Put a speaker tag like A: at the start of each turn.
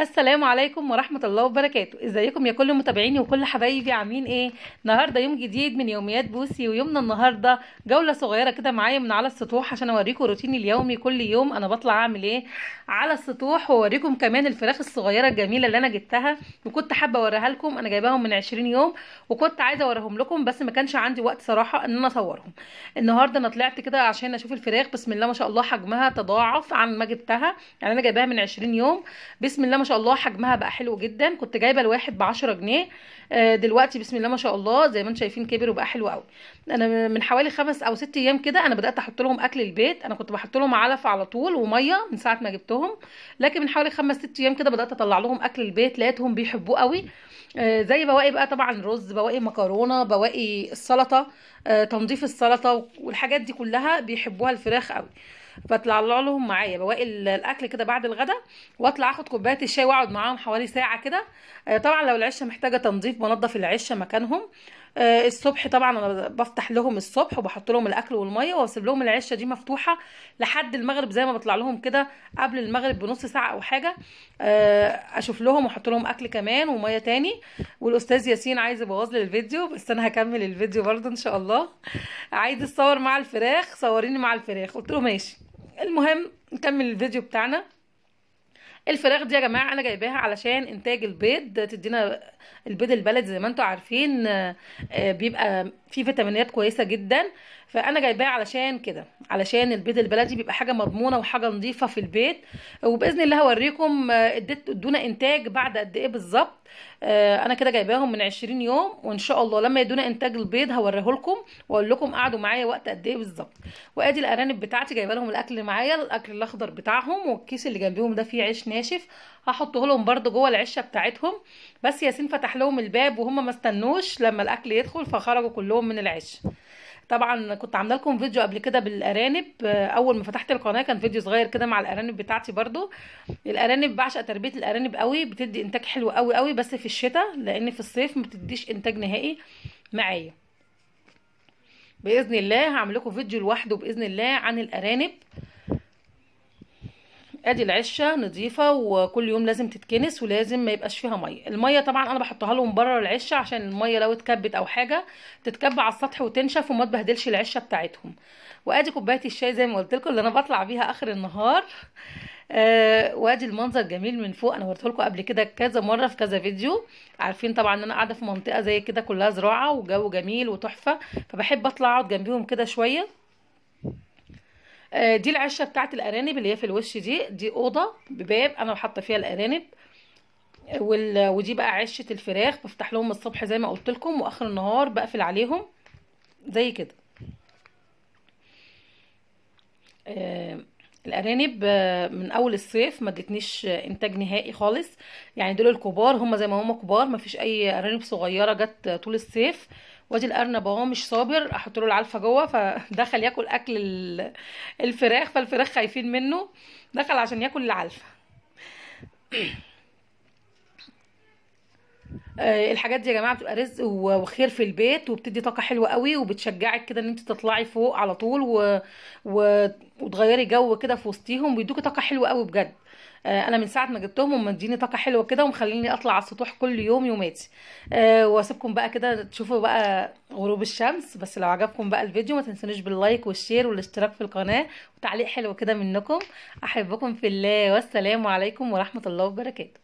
A: السلام عليكم ورحمة الله وبركاته ازيكم يا كل متابعيني وكل حبايبي عاملين ايه النهاردة يوم جديد من يوميات بوسي ويومنا النهاردة جولة صغيرة كده معايا من على السطوح عشان اوريكم روتيني اليومي كل يوم انا بطلع اعمل ايه على السطوح واوريكم كمان الفراخ الصغيرة الجميلة اللي انا جبتها وكنت حابة اوريها لكم انا جايباهم من عشرين يوم وكنت عايزة اوريهم لكم بس ما كانش عندي وقت صراحة ان انا اصورهم النهاردة انا طلعت كده عشان اشوف الفراخ بسم الله ما شاء الله حجمها تضاعف عن ما جبتها يعني انا جايباها من عشرين يوم بسم الله ما شاء الله حجمها بقى حلو جدا كنت جايبه الواحد ب 10 جنيه آه، دلوقتي بسم الله ما شاء الله زي ما انتم شايفين كبر وبقى حلو قوي انا من حوالي خمس او ست ايام كده انا بدات احط لهم اكل البيت انا كنت بحط لهم علف على طول وميه من ساعه ما جبتهم لكن من حوالي خمس ست ايام كده بدات اطلع لهم اكل البيت لقيتهم بيحبوه قوي آه، زي بواقي بقى طبعا رز بواقي مكرونه بواقي السلطه آه، تنظيف السلطه والحاجات دي كلها بيحبوها الفراخ قوي بطلع لهم معايا بواقي الاكل كده بعد الغدا واطلع اخد كوبايه الشاي واقعد معاهم حوالي ساعه كده آه، طبعا لو العشه محتاجه تنظيف بنضف العشه مكانهم آه، الصبح طبعا انا بفتح لهم الصبح وبحط لهم الاكل والميه واسيب لهم العشه دي مفتوحه لحد المغرب زي ما بطلع لهم كده قبل المغرب بنص ساعه او حاجه آه، اشوف لهم واحط لهم اكل كمان وميه تاني والاستاذ ياسين عايز يبوظ لي الفيديو بس انا هكمل الفيديو برضه ان شاء الله عايز اتصور مع الفراخ صوريني مع الفراخ قلت له ماشي المهم نكمل الفيديو بتاعنا الفراخ دي يا جماعه انا جايباها علشان انتاج البيض تدينا البيض البلد زي ما انتم عارفين آه، آه، بيبقى فيه فيتامينات كويسه جدا فانا جايباه علشان كده علشان البيض البلدي بيبقى حاجه مضمونه وحاجه نظيفه في البيت وباذن الله هوريكم آه، ادونا انتاج بعد قد ايه بالظبط آه، انا كده جايباهم من 20 يوم وان شاء الله لما يدونا انتاج البيض هوريه لكم واقول لكم قعدوا معايا وقت قد ايه بالظبط وادي الارانب بتاعتي جايبه لهم الاكل معايا الاكل الاخضر بتاعهم والكيس اللي جنبهم ده فيه عيش ناشف هحطه لهم برده جوه العشه بتاعتهم بس ياسين فتح لهم الباب وهم ما استنوش لما الاكل يدخل فخرجوا كلهم من العشه طبعا كنت عامله لكم فيديو قبل كده بالارانب آه، اول ما فتحت القناه كان فيديو صغير كده مع الارانب بتاعتي برضو الارانب بعشق تربيه الارانب قوي بتدي انتاج حلو قوي قوي بس في الشتاء لان في الصيف ما بتديش انتاج نهائي معايا باذن الله هعمل لكم فيديو لوحده باذن الله عن الارانب ادي العشه نظيفه وكل يوم لازم تتكنس ولازم ما يبقاش فيها ميه الميه طبعا انا بحطها لهم بره العشه عشان الميه لو اتكبت او حاجه تتكب على السطح وتنشف وما تبهدلش العشه بتاعتهم وادي كوبايه الشاي زي ما قلت لكم اللي انا بطلع بيها اخر النهار آه وادي المنظر جميل من فوق انا وريته لكم قبل كده كذا مره في كذا فيديو عارفين طبعا ان انا قاعده في منطقه زي كده كلها زراعه وجو جميل وتحفه فبحب اطلع اقعد جنبيهم كده شويه آه، دي العشه بتاعت الارانب اللي هي في الوش دي دي اوضه بباب انا حاطه فيها الارانب وال... ودي بقى عشه الفراخ بفتح لهم الصبح زي ما قلت لكم واخر النهار بقفل عليهم زي كده آه الارانب آه، من اول الصيف ما ادتنيش انتاج نهائي خالص يعني دول الكبار هم زي ما هم كبار ما فيش اي ارانب صغيره جت طول الصيف وادي الارنب اهو مش صابر احط له العلفه جوه فدخل ياكل اكل الفراخ فالفراخ خايفين منه دخل عشان ياكل العلفه آه، الحاجات دي يا جماعه بتبقى رزق وخير في البيت وبتدي طاقه حلوه قوي وبتشجعك كده ان انت تطلعي فوق على طول و... و... وتغيري جو كده في وسطيهم بيدوكي طاقه حلوه قوي بجد آه، انا من ساعه ما جبتهم هم مديني طاقه حلوه كده ومخليني اطلع على السطوح كل يوم يوماتي آه، واسيبكم بقى كده تشوفوا بقى غروب الشمس بس لو عجبكم بقى الفيديو ما تنسونيش باللايك والشير والاشتراك في القناه وتعليق حلو كده منكم احبكم في الله والسلام عليكم ورحمه الله وبركاته